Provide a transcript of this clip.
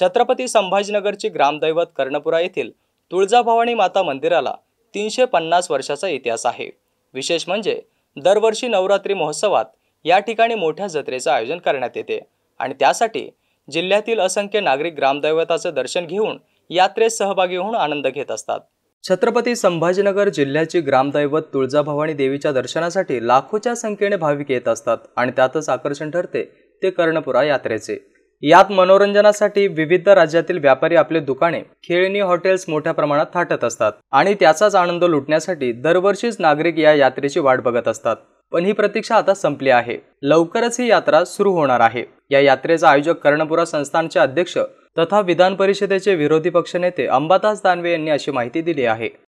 छत्रपती संभाजीनगरची ग्रामदैवत कर्णपुरा येथील तुळजाभवानी माता मंदिराला तीनशे पन्नास वर्षाचा इतिहास आहे विशेष म्हणजे दरवर्षी नवरात्री महोत्सवात या ठिकाणी मोठ्या जत्रेचं आयोजन करण्यात येते आणि त्यासाठी जिल्ह्यातील असंख्य नागरिक ग्रामदैवताचं दर्शन घेऊन यात्रेत सहभागी होऊन आनंद घेत असतात छत्रपती संभाजीनगर जिल्ह्याची ग्रामदैवत तुळजाभवानी देवीच्या दर्शनासाठी लाखोच्या संख्येने भाविक येत असतात आणि त्यातच आकर्षण ठरते ते कर्णपुरा यात्रेचे यात मनोरंजनासाठी विविध राज्यातील व्यापारी आपले दुकाने खेळणी हॉटेल्स मोठ्या प्रमाणात थाटत असतात आणि त्याचाच आनंद लुटण्यासाठी दरवर्षीच नागरिक या यात्रेची वाट बघत असतात पण ही प्रतीक्षा आता संपली आहे लवकरच ही यात्रा सुरू होणार आहे या यात्रेचा आयोजक कर्णपुरा संस्थानचे अध्यक्ष तथा विधान परिषदेचे विरोधी पक्षनेते अंबादास दानवे यांनी अशी माहिती दिली आहे